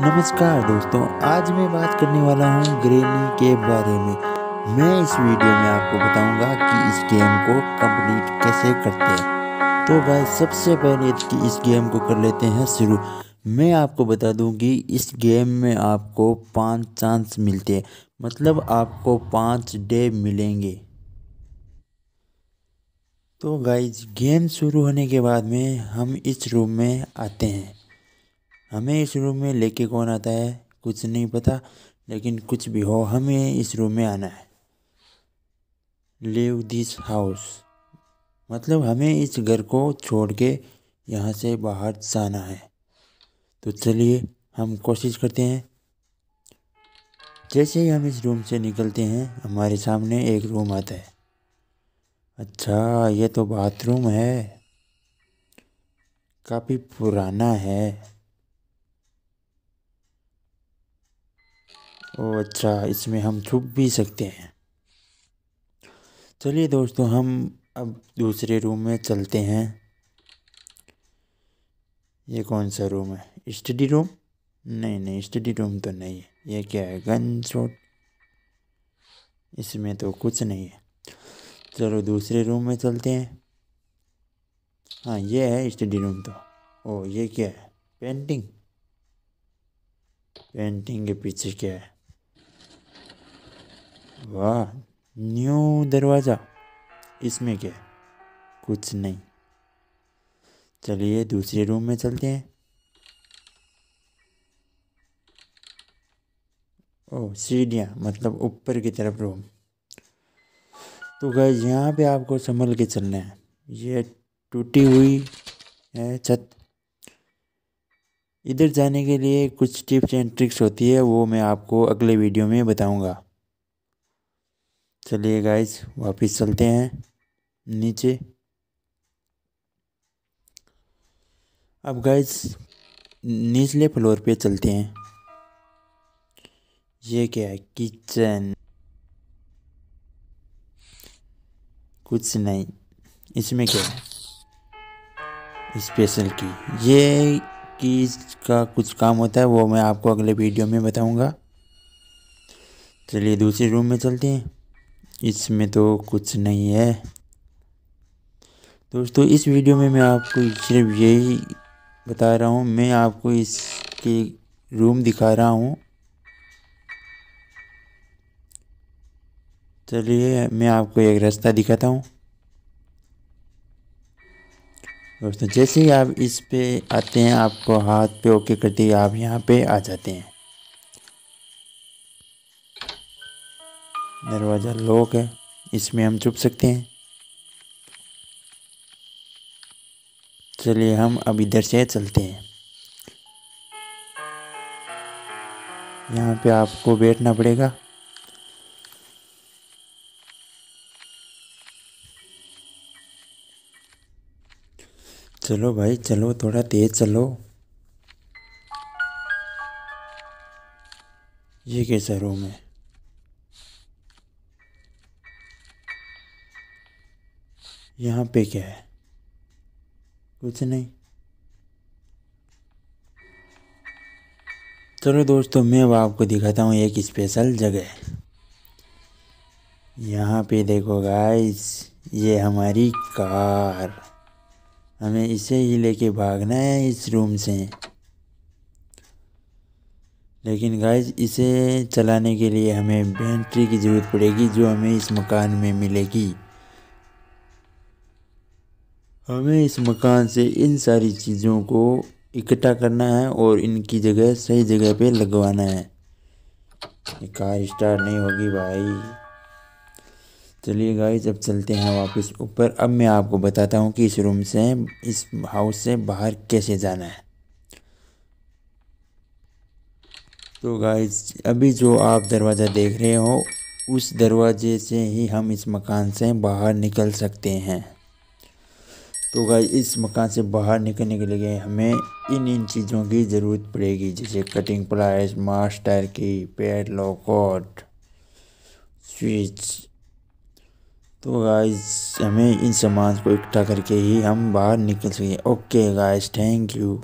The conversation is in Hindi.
नमस्कार दोस्तों आज मैं बात करने वाला हूँ ग्रेनी के बारे में मैं इस वीडियो में आपको बताऊंगा कि इस गेम को कंप्लीट कैसे करते हैं तो भाई सबसे पहले कि इस गेम को कर लेते हैं शुरू मैं आपको बता दूं कि इस गेम में आपको पांच चांस मिलते हैं मतलब आपको पांच डे मिलेंगे तो गाइज गेम शुरू होने के बाद में हम इस रूम में आते हैं हमें इस रूम में लेके कौन आता है कुछ नहीं पता लेकिन कुछ भी हो हमें इस रूम में आना है लिव दिस हाउस मतलब हमें इस घर को छोड़ के यहाँ से बाहर जाना है तो चलिए हम कोशिश करते हैं जैसे ही हम इस रूम से निकलते हैं हमारे सामने एक रूम आता है अच्छा ये तो बाथरूम है काफ़ी पुराना है ओ अच्छा इसमें हम छुप भी सकते हैं चलिए दोस्तों हम अब दूसरे रूम में चलते हैं ये कौन सा रूम है स्टडी रूम नहीं नहीं स्टडी रूम तो नहीं है ये क्या है गन शॉट इसमें तो कुछ नहीं है चलो दूसरे रूम में चलते हैं हाँ ये है स्टडी रूम तो ओ ये क्या है पेंटिंग पेंटिंग के पीछे क्या है वाह न्यू दरवाज़ा इसमें क्या कुछ नहीं चलिए दूसरे रूम में चलते हैं ओ सीढ़ियाँ मतलब ऊपर की तरफ रूम तो गए यहाँ पे आपको संभल के चलना है ये टूटी हुई है छत इधर जाने के लिए कुछ टिप्स एंड ट्रिक्स होती है वो मैं आपको अगले वीडियो में बताऊंगा चलिए गाइस वापस चलते हैं नीचे अब गाइस निचले फ्लोर पे चलते हैं ये क्या है किचन कुछ नहीं इसमें क्या है स्पेशल की ये कीज का कुछ काम होता है वो मैं आपको अगले वीडियो में बताऊंगा चलिए दूसरे रूम में चलते हैं इसमें तो कुछ नहीं है दोस्तों इस वीडियो में मैं आपको सिर्फ यही बता रहा हूँ मैं आपको इसके रूम दिखा रहा हूँ चलिए मैं आपको एक रास्ता दिखाता हूँ दोस्तों जैसे ही आप इस पे आते हैं आपको हाथ पे ओके करते ही आप यहाँ पे आ जाते हैं दरवाज़ा लॉक है इसमें हम छुप सकते हैं चलिए हम अब इधर से चलते हैं यहाँ पे आपको बैठना पड़ेगा चलो भाई चलो थोड़ा तेज़ चलो ये कैसा रूम है यहाँ पे क्या है कुछ नहीं चलो दोस्तों मैं अब आपको दिखाता हूँ एक स्पेशल जगह यहाँ पे देखो गाइस ये हमारी कार हमें इसे ही लेके भागना है इस रूम से लेकिन गाइस इसे चलाने के लिए हमें बैटरी की ज़रूरत पड़ेगी जो हमें इस मकान में मिलेगी हमें इस मकान से इन सारी चीज़ों को इकट्ठा करना है और इनकी जगह सही जगह पे लगवाना है कार स्टार्ट नहीं होगी भाई चलिए गाइस अब चलते हैं वापस ऊपर अब मैं आपको बताता हूँ कि इस रूम से इस हाउस से बाहर कैसे जाना है तो गाइस अभी जो आप दरवाज़ा देख रहे हो उस दरवाजे से ही हम इस मकान से बाहर निकल सकते हैं तो गाय इस मकान से बाहर निकलने के लिए हमें इन इन चीज़ों की ज़रूरत पड़ेगी जैसे कटिंग प्लाइस मार्स टायर की पेड लॉकआउट स्विच तो गाइस हमें इन सामान को इकट्ठा करके ही हम बाहर निकल सकें ओके गाइस थैंक यू